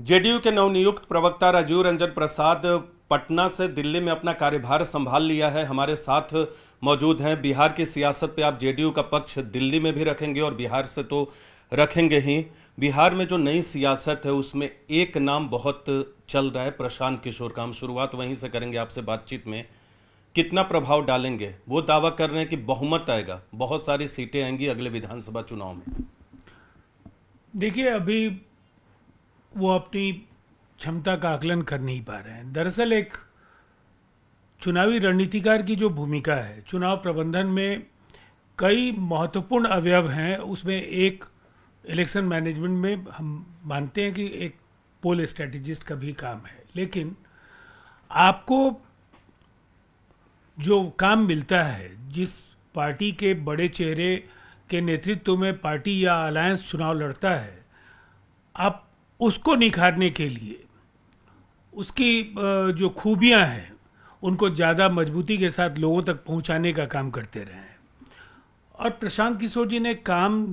JDU के नवनियुक्त प्रवक्ता राजीव रंजन प्रसाद पटना से दिल्ली में अपना कार्यभार संभाल लिया है हमारे साथ मौजूद हैं बिहार की सियासत पे आप जेडीयू का पक्ष दिल्ली में भी रखेंगे और बिहार से तो रखेंगे ही बिहार में जो नई सियासत है उसमें एक नाम बहुत चल रहा है प्रशांत किशोर का हम शुरुआत वहीं से करेंगे आपसे बातचीत में कितना प्रभाव डालेंगे वो दावा कर रहे हैं कि बहुमत आएगा बहुत सारी सीटें आएंगी अगले विधानसभा चुनाव में देखिए अभी वो अपनी क्षमता का आकलन कर नहीं पा रहे हैं दरअसल एक चुनावी रणनीतिकार की जो भूमिका है चुनाव प्रबंधन में कई महत्वपूर्ण अवयव हैं उसमें एक इलेक्शन मैनेजमेंट में हम मानते हैं कि एक पोल स्ट्रेटजिस्ट का भी काम है लेकिन आपको जो काम मिलता है जिस पार्टी के बड़े चेहरे के नेतृत्व में पार्टी या अलायंस चुनाव लड़ता है आप उसको निखारने के लिए उसकी जो खूबियां हैं उनको ज़्यादा मजबूती के साथ लोगों तक पहुंचाने का काम करते रहे हैं और प्रशांत किशोर जी ने काम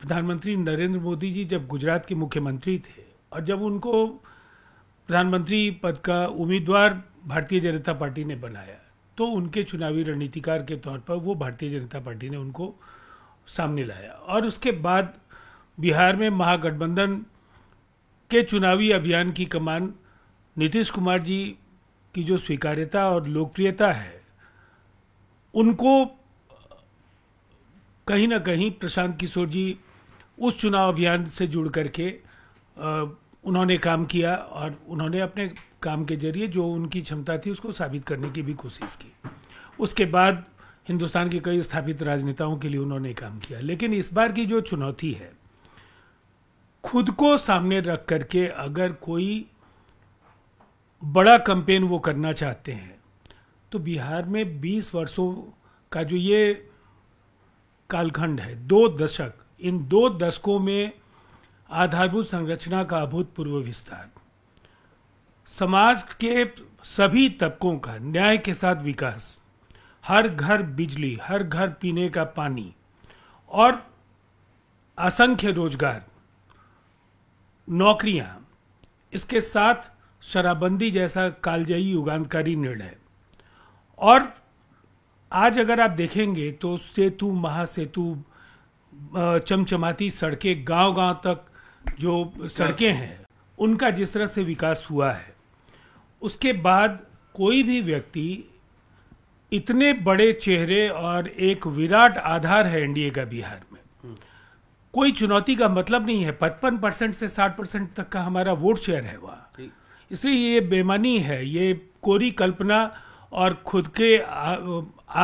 प्रधानमंत्री नरेंद्र मोदी जी जब गुजरात के मुख्यमंत्री थे और जब उनको प्रधानमंत्री पद का उम्मीदवार भारतीय जनता पार्टी ने बनाया तो उनके चुनावी रणनीतिकार के तौर पर वो भारतीय जनता पार्टी ने उनको सामने लाया और उसके बाद बिहार में महागठबंधन के चुनावी अभियान की कमान नीतीश कुमार जी की जो स्वीकार्यता और लोकप्रियता है उनको कहीं ना कहीं प्रशांत किशोर जी उस चुनाव अभियान से जुड़ करके उन्होंने काम किया और उन्होंने अपने काम के जरिए जो उनकी क्षमता थी उसको साबित करने की भी कोशिश की उसके बाद हिंदुस्तान के कई स्थापित राजनेताओं के लिए उन्होंने काम किया लेकिन इस बार की जो चुनौती है खुद को सामने रख करके अगर कोई बड़ा कंपेन वो करना चाहते हैं तो बिहार में 20 वर्षों का जो ये कालखंड है दो दशक इन दो दशकों में आधारभूत संरचना का अभूतपूर्व विस्तार समाज के सभी तबकों का न्याय के साथ विकास हर घर बिजली हर घर पीने का पानी और असंख्य रोजगार नौकरियां इसके साथ शराबबंदी जैसा कालजयी युगानकारी निर्णय और आज अगर आप देखेंगे तो सेतु महासेतु चमचमाती सड़कें गांव-गांव तक जो सड़कें हैं उनका जिस तरह से विकास हुआ है उसके बाद कोई भी व्यक्ति इतने बड़े चेहरे और एक विराट आधार है एनडीए का बिहार कोई चुनौती का मतलब नहीं है पचपन परसेंट से साठ परसेंट तक का हमारा वोट शेयर है वह इसलिए ये बेमानी है ये कोरी कल्पना और खुद के आ,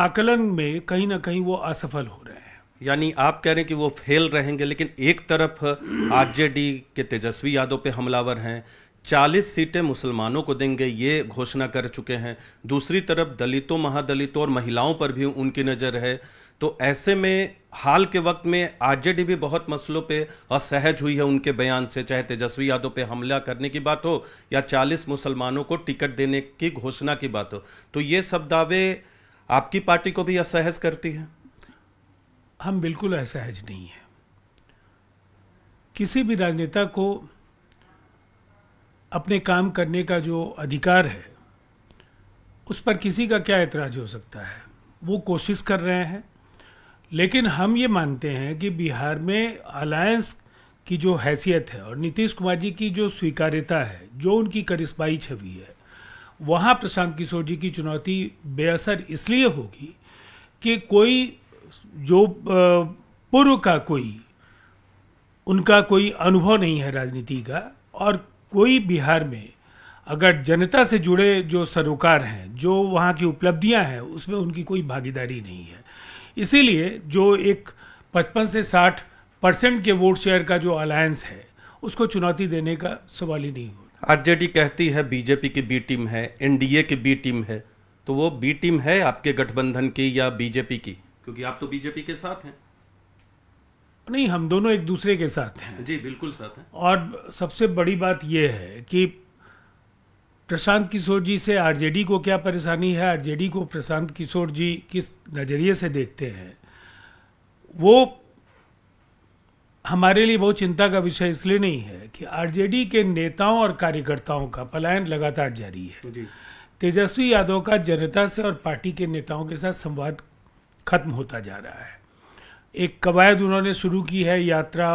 आकलन में कहीं ना कहीं वो असफल हो रहे हैं यानी आप कह रहे हैं कि वो फेल रहेंगे लेकिन एक तरफ आरजेडी के तेजस्वी यादव पे हमलावर हैं 40 सीटें मुसलमानों को देंगे ये घोषणा कर चुके हैं दूसरी तरफ दलितों महादलितों और महिलाओं पर भी उनकी नज़र है तो ऐसे में हाल के वक्त में आरजेडी भी बहुत मसलों पे असहज हुई है उनके बयान से चाहे तेजस्वी यादव पे हमला करने की बात हो या 40 मुसलमानों को टिकट देने की घोषणा की बात हो तो ये सब दावे आपकी पार्टी को भी असहज करती है हम बिल्कुल असहज नहीं है किसी भी राजनेता को अपने काम करने का जो अधिकार है उस पर किसी का क्या ऐतराज हो सकता है वो कोशिश कर रहे हैं लेकिन हम ये मानते हैं कि बिहार में अलायंस की जो हैसियत है और नीतीश कुमार जी की जो स्वीकार्यता है जो उनकी करिश्माई छवि है वहाँ प्रशांत किशोर जी की चुनौती बेअसर इसलिए होगी कि कोई जो पूर्व का कोई उनका कोई अनुभव नहीं है राजनीति का और कोई बिहार में अगर जनता से जुड़े जो सरोकार हैं जो वहाँ की उपलब्धियाँ हैं उसमें उनकी कोई भागीदारी नहीं है इसीलिए जो एक पचपन से साठ परसेंट के वोट शेयर का जो अलायंस है उसको चुनौती देने का सवाल ही नहीं होता आरजेडी कहती है बीजेपी की बी टीम है एनडीए की बी टीम है तो वो बी टीम है आपके गठबंधन की या बीजेपी की क्योंकि आप तो बीजेपी के साथ हैं नहीं हम दोनों एक दूसरे के साथ हैं जी बिल्कुल साथ हैं और सबसे बड़ी बात यह है कि प्रशांत किशोर जी से आरजेडी को क्या परेशानी है आरजेडी को प्रशांत किशोर जी किस नज़रिए से देखते हैं वो हमारे लिए बहुत चिंता का विषय इसलिए नहीं है कि आरजेडी के नेताओं और कार्यकर्ताओं का पलायन लगातार जारी है तेजस्वी यादव का जनता से और पार्टी के नेताओं के साथ संवाद खत्म होता जा रहा है एक कवायद उन्होंने शुरू की है यात्रा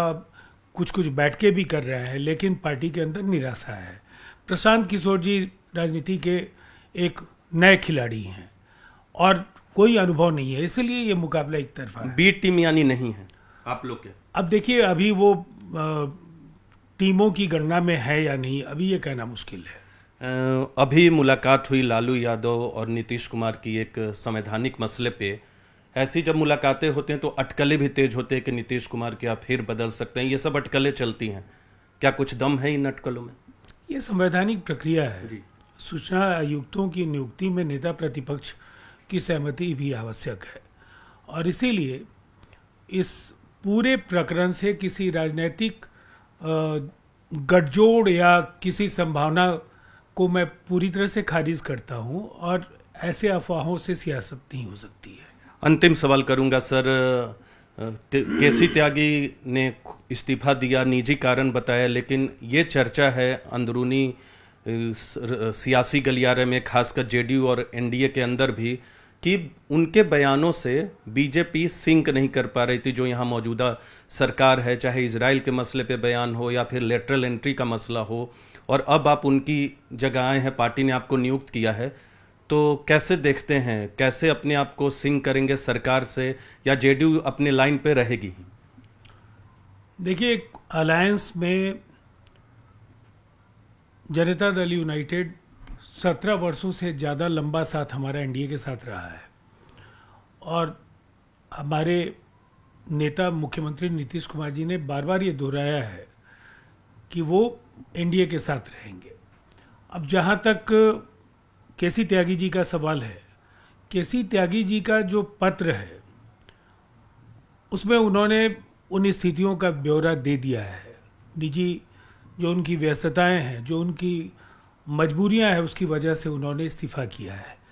कुछ कुछ बैठ के भी कर रहे हैं लेकिन पार्टी के अंदर निराशा है प्रशांत किशोर जी राजनीति के एक नए खिलाड़ी हैं और कोई अनुभव नहीं है इसलिए ये मुकाबला एक तरफा बी टीम यानी नहीं है आप लोग के अब देखिए अभी वो टीमों की गणना में है या नहीं अभी ये कहना मुश्किल है अभी मुलाकात हुई लालू यादव और नीतीश कुमार की एक संवैधानिक मसले पे ऐसी जब मुलाकातें होते हैं तो अटकलें भी तेज होते हैं कि नीतीश कुमार क्या फिर बदल सकते हैं ये सब अटकलें चलती हैं क्या कुछ दम है इन अटकलों में ये संवैधानिक प्रक्रिया है सूचना आयुक्तों की नियुक्ति में नेता प्रतिपक्ष की सहमति भी आवश्यक है और इसीलिए इस पूरे प्रकरण से किसी राजनीतिक गठजोड़ या किसी संभावना को मैं पूरी तरह से खारिज करता हूँ और ऐसे अफवाहों से सियासत नहीं हो सकती है अंतिम सवाल करूँगा सर केसी त्यागी ने इस्तीफा दिया निजी कारण बताया लेकिन ये चर्चा है अंदरूनी सियासी गलियारे में खासकर जेडीयू और एनडीए के अंदर भी कि उनके बयानों से बीजेपी सिंक नहीं कर पा रही थी जो यहाँ मौजूदा सरकार है चाहे इसराइल के मसले पे बयान हो या फिर लेटरल एंट्री का मसला हो और अब आप उनकी जगह आए हैं पार्टी ने आपको नियुक्त किया है तो कैसे देखते हैं कैसे अपने आप को सिंग करेंगे सरकार से या जेडीयू अपने लाइन पे रहेगी देखिए अलायंस में जनता दल यूनाइटेड सत्रह वर्षों से ज़्यादा लंबा साथ हमारा एनडीए के साथ रहा है और हमारे नेता मुख्यमंत्री नीतीश कुमार जी ने बार बार ये दोहराया है कि वो एनडीए के साथ रहेंगे अब जहाँ तक के सी त्यागी जी का सवाल है के सी त्यागी जी का जो पत्र है उसमें उन्होंने उन स्थितियों का ब्यौरा दे दिया है निजी जो उनकी व्यस्तताएं हैं जो उनकी मजबूरियां हैं उसकी वजह से उन्होंने इस्तीफ़ा किया है